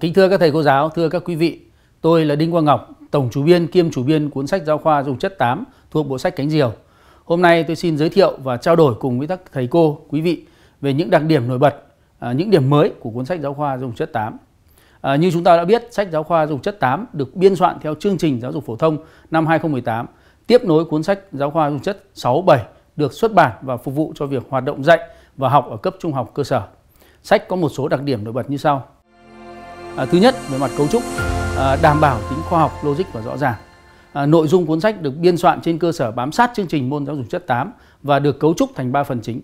Kính thưa các thầy cô giáo, thưa các quý vị, tôi là Đinh Quang Ngọc, tổng chủ biên kiêm chủ biên cuốn sách giáo khoa dùng chất 8 thuộc bộ sách Cánh Diều. Hôm nay tôi xin giới thiệu và trao đổi cùng với các thầy cô, quý vị về những đặc điểm nổi bật, à, những điểm mới của cuốn sách giáo khoa dùng chất 8. À, như chúng ta đã biết, sách giáo khoa dùng chất 8 được biên soạn theo chương trình giáo dục phổ thông năm 2018, tiếp nối cuốn sách giáo khoa dùng chất 67 được xuất bản và phục vụ cho việc hoạt động dạy và học ở cấp trung học cơ sở. Sách có một số đặc điểm nổi bật như sau à, thứ nhất về mặt cấu trúc à, đảm bảo tính khoa học logic và rõ ràng à, nội dung cuốn sách được biên soạn trên cơ sở bám sát chương trình môn giáo dục chất 8 và được cấu trúc thành 3 phần chính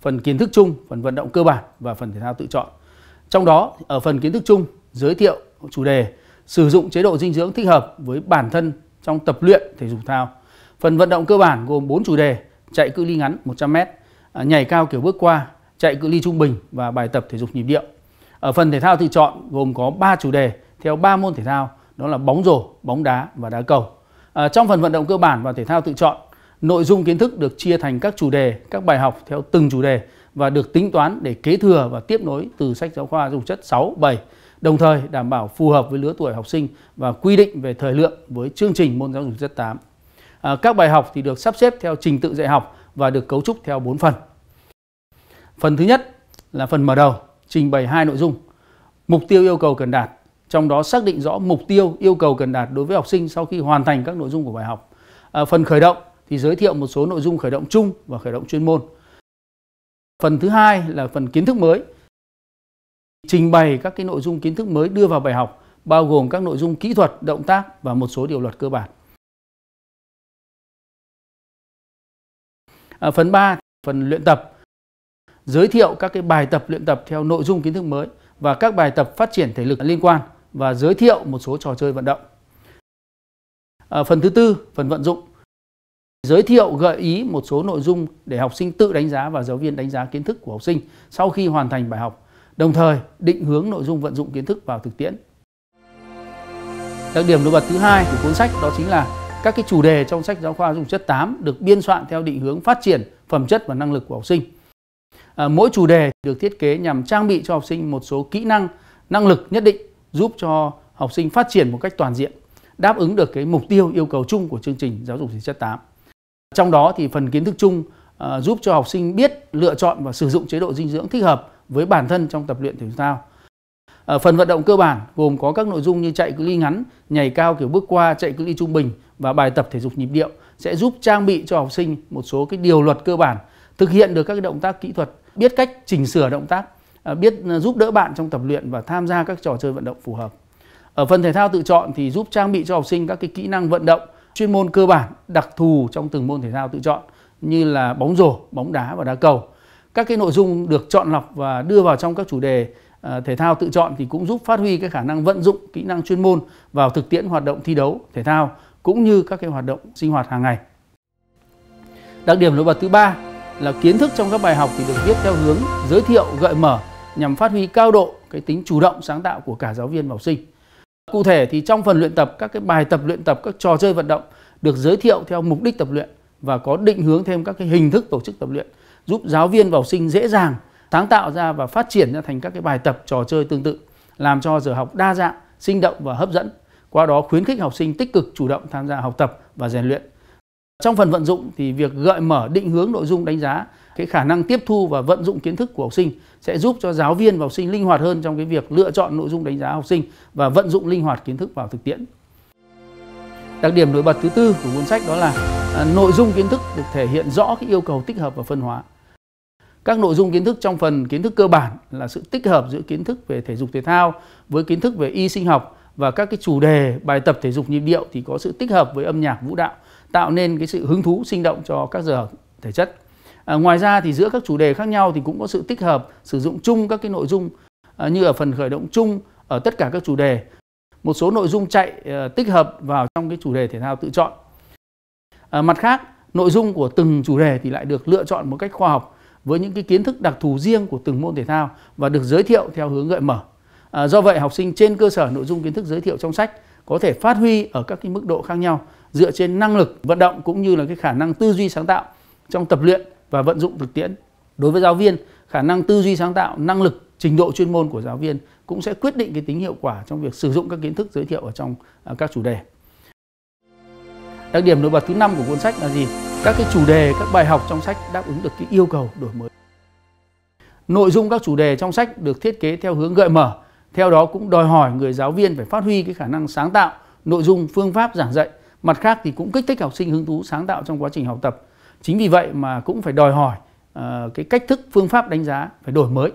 phần kiến thức chung phần vận động cơ bản và phần thể thao tự chọn trong đó ở phần kiến thức chung giới thiệu chủ đề sử dụng chế độ dinh dưỡng thích hợp với bản thân trong tập luyện thể dục thao phần vận động cơ bản gồm 4 chủ đề chạy cự ly ngắn 100m à, nhảy cao kiểu bước qua chạy cự ly trung bình và bài tập thể dục nhịp điệu ở phần thể thao thì chọn gồm có 3 chủ đề theo 3 môn thể thao, đó là bóng rổ, bóng đá và đá cầu. À, trong phần vận động cơ bản và thể thao tự chọn, nội dung kiến thức được chia thành các chủ đề, các bài học theo từng chủ đề và được tính toán để kế thừa và tiếp nối từ sách giáo khoa dùng chất 6, 7, đồng thời đảm bảo phù hợp với lứa tuổi học sinh và quy định về thời lượng với chương trình môn giáo dục chất 8. À, ờ, các bài học thì được sắp xếp theo trình tự dạy học và được cấu trúc theo 4 phần. Phần thứ nhất là phần mở đầu trình bày hai nội dung. Mục tiêu yêu cầu cần đạt, trong đó xác định rõ mục tiêu yêu cầu cần đạt đối với học sinh sau khi hoàn thành các nội dung của bài học. À, phần khởi động thì giới thiệu một số nội dung khởi động chung và khởi động chuyên môn. Phần thứ hai là phần kiến thức mới. Trình bày các cái nội dung kiến thức mới đưa vào bài học bao gồm các nội dung kỹ thuật, động tác và một số điều luật cơ bản. À, phần 3 phần luyện tập giới thiệu các cái bài tập luyện tập theo nội dung kiến thức mới và các bài tập phát triển thể lực liên quan và giới thiệu một số trò chơi vận động. À, phần thứ tư, phần vận dụng. Giới thiệu gợi ý một số nội dung để học sinh tự đánh giá và giáo viên đánh giá kiến thức của học sinh sau khi hoàn thành bài học, đồng thời định hướng nội dung vận dụng kiến thức vào thực tiễn. Đặc điểm nổi bật thứ hai của cuốn sách đó chính là các cái chủ đề trong sách giáo khoa dùng chất 8 được biên soạn theo định hướng phát triển phẩm chất và năng lực của học sinh À, mỗi chủ đề được thiết kế nhằm trang bị cho học sinh một số kỹ năng, năng lực nhất định giúp cho học sinh phát triển một cách toàn diện, đáp ứng được cái mục tiêu yêu cầu chung của chương trình giáo dục thể chất 8. Trong đó thì phần kiến thức chung à, giúp cho học sinh biết lựa chọn và sử dụng chế độ dinh dưỡng thích hợp với bản thân trong tập luyện thể thao. À, phần vận động cơ bản gồm có các nội dung như chạy cự ly ngắn, nhảy cao kiểu bước qua, chạy cự ly trung bình và bài tập thể dục nhịp điệu sẽ giúp trang bị cho học sinh một số cái điều luật cơ bản thực hiện được các động tác kỹ thuật biết cách chỉnh sửa động tác à, biết à, giúp đỡ bạn trong tập luyện và tham gia các trò chơi vận động phù hợp ở phần thể thao tự chọn thì giúp trang bị cho học sinh các cái kỹ năng vận động chuyên môn cơ bản đặc thù trong từng môn thể thao tự chọn như là bóng rổ bóng đá và đá cầu các cái nội dung được chọn lọc và đưa vào trong các chủ đề à, thể thao tự chọn thì cũng giúp phát huy cái khả năng vận dụng kỹ năng chuyên môn vào thực tiễn hoạt động thi đấu thể thao cũng như các cái hoạt động sinh hoạt hàng ngày. Đặc điểm nổi bật thứ ba là kiến thức trong các bài học thì được viết theo hướng giới thiệu, gợi mở nhằm phát huy cao độ cái tính chủ động sáng tạo của cả giáo viên và học sinh. Cụ thể thì trong phần luyện tập các cái bài tập luyện tập các trò chơi vận động được giới thiệu theo mục đích tập luyện và có định hướng thêm các cái hình thức tổ chức tập luyện giúp giáo viên và học sinh dễ dàng sáng tạo ra và phát triển ra thành các cái bài tập trò chơi tương tự làm cho giờ học đa dạng, sinh động và hấp dẫn, qua đó khuyến khích học sinh tích cực chủ động tham gia học tập và rèn luyện. Trong phần vận dụng thì việc gợi mở định hướng nội dung đánh giá, cái khả năng tiếp thu và vận dụng kiến thức của học sinh sẽ giúp cho giáo viên và học sinh linh hoạt hơn trong cái việc lựa chọn nội dung đánh giá học sinh và vận dụng linh hoạt kiến thức vào thực tiễn. Đặc điểm nổi bật thứ tư của cuốn sách đó là à, nội dung kiến thức được thể hiện rõ cái yêu cầu tích hợp và phân hóa. Các nội dung kiến thức trong phần kiến thức cơ bản là sự tích hợp giữa kiến thức về thể dục thể thao với kiến thức về y sinh học và các cái chủ đề bài tập thể dục nhịp điệu thì có sự tích hợp với âm nhạc vũ đạo tạo nên cái sự hứng thú sinh động cho các giờ thể chất à, ngoài ra thì giữa các chủ đề khác nhau thì cũng có sự tích hợp sử dụng chung các cái nội dung à, như ở phần khởi động chung ở tất cả các chủ đề một số nội dung chạy à, tích hợp vào trong cái chủ đề thể thao tự chọn à, mặt khác nội dung của từng chủ đề thì lại được lựa chọn một cách khoa học với những cái kiến thức đặc thù riêng của từng môn thể thao và được giới thiệu theo hướng gợi mở à, do vậy học sinh trên cơ sở nội dung kiến thức giới thiệu trong sách có thể phát huy ở các cái mức độ khác nhau dựa trên năng lực vận động cũng như là cái khả năng tư duy sáng tạo trong tập luyện và vận dụng thực tiễn. Đối với giáo viên, khả năng tư duy sáng tạo, năng lực, trình độ chuyên môn của giáo viên cũng sẽ quyết định cái tính hiệu quả trong việc sử dụng các kiến thức giới thiệu ở trong à, các chủ đề. Đặc điểm nổi bật thứ năm của cuốn sách là gì? Các cái chủ đề, các bài học trong sách đáp ứng được cái yêu cầu đổi mới. Nội dung các chủ đề trong sách được thiết kế theo hướng gợi mở, theo đó cũng đòi hỏi người giáo viên phải phát huy cái khả năng sáng tạo, nội dung, phương pháp giảng dạy mặt khác thì cũng kích thích học sinh hứng thú sáng tạo trong quá trình học tập chính vì vậy mà cũng phải đòi hỏi uh, cái cách thức phương pháp đánh giá phải đổi mới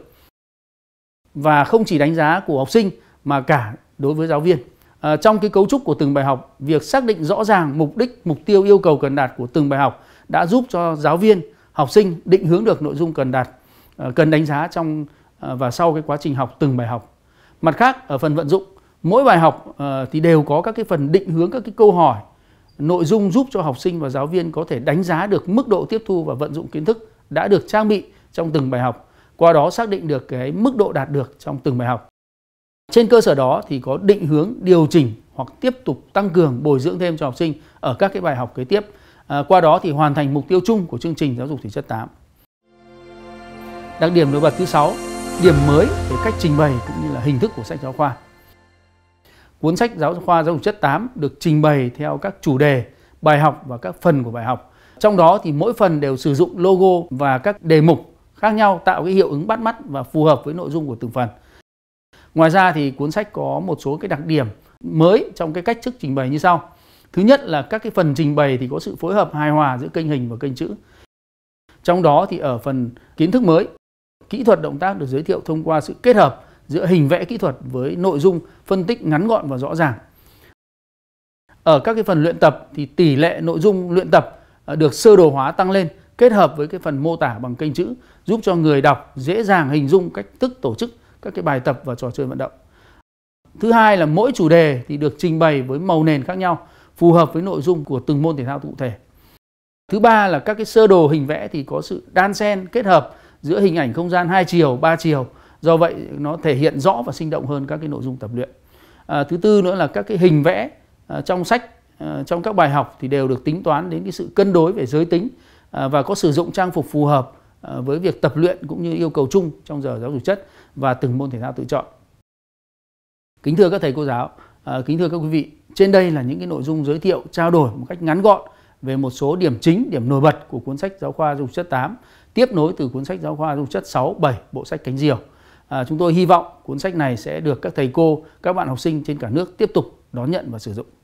và không chỉ đánh giá của học sinh mà cả đối với giáo viên À, trong cái cấu trúc của từng bài học, việc xác định rõ ràng mục đích, mục tiêu yêu cầu cần đạt của từng bài học đã giúp cho giáo viên, học sinh định hướng được nội dung cần đạt, à, cần đánh giá trong à, và sau cái quá trình học từng bài học. Mặt khác, ở phần vận dụng, mỗi bài học à, thì đều có các cái phần định hướng các cái câu hỏi nội dung giúp cho học sinh và giáo viên có thể đánh giá được mức độ tiếp thu và vận dụng kiến thức đã được trang bị trong từng bài học, qua đó xác định được cái mức độ đạt được trong từng bài học. Trên cơ sở đó thì có định hướng điều chỉnh hoặc tiếp tục tăng cường bồi dưỡng thêm cho học sinh ở các cái bài học kế tiếp. À, qua đó thì hoàn thành mục tiêu chung của chương trình giáo dục thể chất 8. Đặc điểm nổi bật thứ 6, điểm mới về cách trình bày cũng như là hình thức của sách giáo khoa. Cuốn sách Giáo khoa Giáo dục chất 8 được trình bày theo các chủ đề, bài học và các phần của bài học. Trong đó thì mỗi phần đều sử dụng logo và các đề mục khác nhau tạo cái hiệu ứng bắt mắt và phù hợp với nội dung của từng phần. Ngoài ra thì cuốn sách có một số cái đặc điểm mới trong cái cách thức trình bày như sau. Thứ nhất là các cái phần trình bày thì có sự phối hợp hài hòa giữa kênh hình và kênh chữ. Trong đó thì ở phần kiến thức mới, kỹ thuật động tác được giới thiệu thông qua sự kết hợp giữa hình vẽ kỹ thuật với nội dung phân tích ngắn gọn và rõ ràng. Ở các cái phần luyện tập thì tỷ lệ nội dung luyện tập à, được sơ đồ hóa tăng lên kết hợp với cái phần mô tả bằng kênh chữ giúp cho người đọc dễ dàng hình dung cách thức tổ chức các cái bài tập và trò chơi vận động. Thứ hai là mỗi chủ đề thì được trình bày với màu nền khác nhau phù hợp với nội dung của từng môn thể thao cụ thể. Thứ ba là các cái sơ đồ hình vẽ thì có sự đan xen kết hợp giữa hình ảnh không gian hai chiều, ba chiều do vậy nó thể hiện rõ và sinh động hơn các cái nội dung tập luyện à, thứ tư nữa là các cái hình vẽ à, trong sách à, trong các bài học thì đều được tính toán đến cái sự cân đối về giới tính à, và có sử dụng trang phục phù hợp à, với việc tập luyện cũng như yêu cầu chung trong giờ giáo dục chất và từng môn thể thao tự chọn kính thưa các thầy cô giáo à, kính thưa các quý vị trên đây là những cái nội dung giới thiệu trao đổi một cách ngắn gọn về một số điểm chính, điểm nổi bật của cuốn sách giáo khoa dục chất 8, tiếp nối từ cuốn sách giáo khoa dục chất 6, 7 bộ sách cánh diều. À, chúng tôi hy vọng cuốn sách này sẽ được các thầy cô, các bạn học sinh trên cả nước tiếp tục đón nhận và sử dụng.